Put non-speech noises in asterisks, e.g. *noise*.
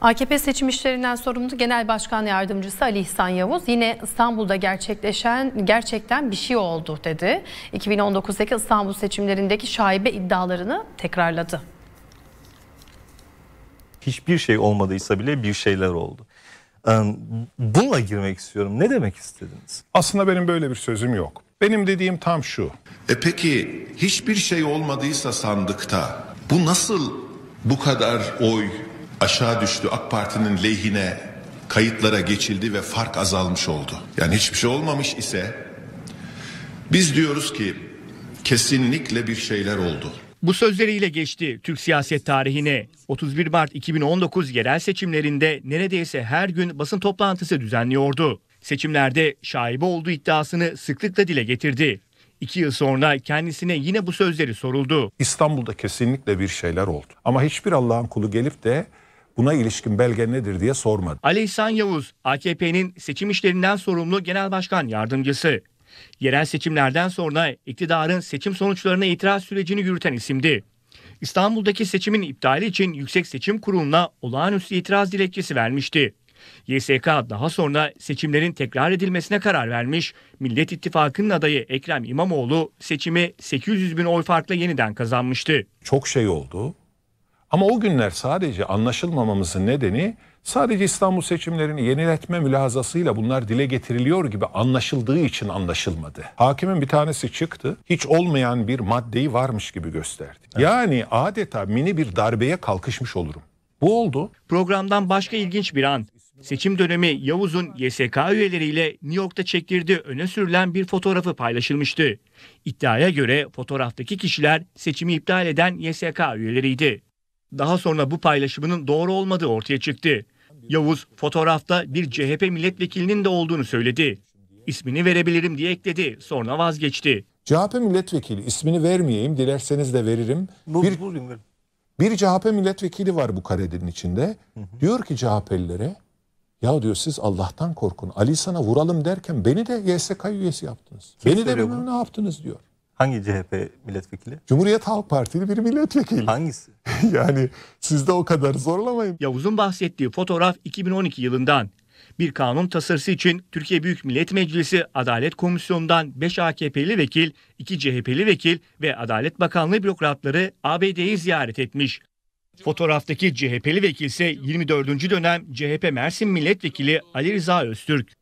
AKP seçim işlerinden sorumlu Genel Başkan Yardımcısı Ali İhsan Yavuz yine İstanbul'da gerçekleşen gerçekten bir şey oldu dedi. 2019'daki İstanbul seçimlerindeki şaibe iddialarını tekrarladı. Hiçbir şey olmadıysa bile bir şeyler oldu. Ee, Bununla girmek istiyorum. Ne demek istediniz? Aslında benim böyle bir sözüm yok. Benim dediğim tam şu. E peki hiçbir şey olmadıysa sandıkta bu nasıl bu kadar oy aşağı düştü. AK Parti'nin lehine kayıtlara geçildi ve fark azalmış oldu. Yani hiçbir şey olmamış ise biz diyoruz ki kesinlikle bir şeyler oldu. Bu sözleriyle geçti Türk siyaset tarihine. 31 Mart 2019 yerel seçimlerinde neredeyse her gün basın toplantısı düzenliyordu. Seçimlerde şaibe olduğu iddiasını sıklıkla dile getirdi. İki yıl sonra kendisine yine bu sözleri soruldu. İstanbul'da kesinlikle bir şeyler oldu. Ama hiçbir Allah'ın kulu gelip de buna ilişkin belge nedir diye sormadı. Ali İhsan Yavuz, AKP'nin seçim işlerinden sorumlu genel başkan yardımcısı. Yerel seçimlerden sonra iktidarın seçim sonuçlarına itiraz sürecini yürüten isimdi. İstanbul'daki seçimin iptali için Yüksek Seçim Kurulu'na olağanüstü itiraz dilekçesi vermişti. YSK daha sonra seçimlerin tekrar edilmesine karar vermiş. Millet İttifakı'nın adayı Ekrem İmamoğlu seçimi 800 bin oy farkla yeniden kazanmıştı. Çok şey oldu. Ama o günler sadece anlaşılmamamızın nedeni sadece İstanbul seçimlerini yeniletme mülazasıyla bunlar dile getiriliyor gibi anlaşıldığı için anlaşılmadı. Hakimin bir tanesi çıktı, hiç olmayan bir maddeyi varmış gibi gösterdi. Evet. Yani adeta mini bir darbeye kalkışmış olurum. Bu oldu. Programdan başka ilginç bir an. Seçim dönemi Yavuz'un YSK üyeleriyle New York'ta çektirdiği öne sürülen bir fotoğrafı paylaşılmıştı. İddiaya göre fotoğraftaki kişiler seçimi iptal eden YSK üyeleriydi. Daha sonra bu paylaşımının doğru olmadığı ortaya çıktı. Yavuz fotoğrafta bir CHP milletvekilinin de olduğunu söyledi. İsmini verebilirim diye ekledi. Sonra vazgeçti. CHP milletvekili ismini vermeyeyim dilerseniz de veririm. Bir, bir CHP milletvekili var bu karedin içinde. Diyor ki CHP'lilere ya diyor siz Allah'tan korkun. Ali sana vuralım derken beni de YSK üyesi yaptınız. Kim beni de bilmem ne yaptınız diyor. Hangi CHP milletvekili? Cumhuriyet Halk Partili bir milletvekili. Hangisi? *laughs* yani siz de o kadar zorlamayın. Yavuz'un bahsettiği fotoğraf 2012 yılından. Bir kanun tasarısı için Türkiye Büyük Millet Meclisi Adalet Komisyonu'ndan 5 AKP'li vekil, 2 CHP'li vekil ve Adalet Bakanlığı bürokratları ABD'yi ziyaret etmiş. Fotoğraftaki CHP'li vekil ise 24. dönem CHP Mersin Milletvekili Ali Rıza Öztürk.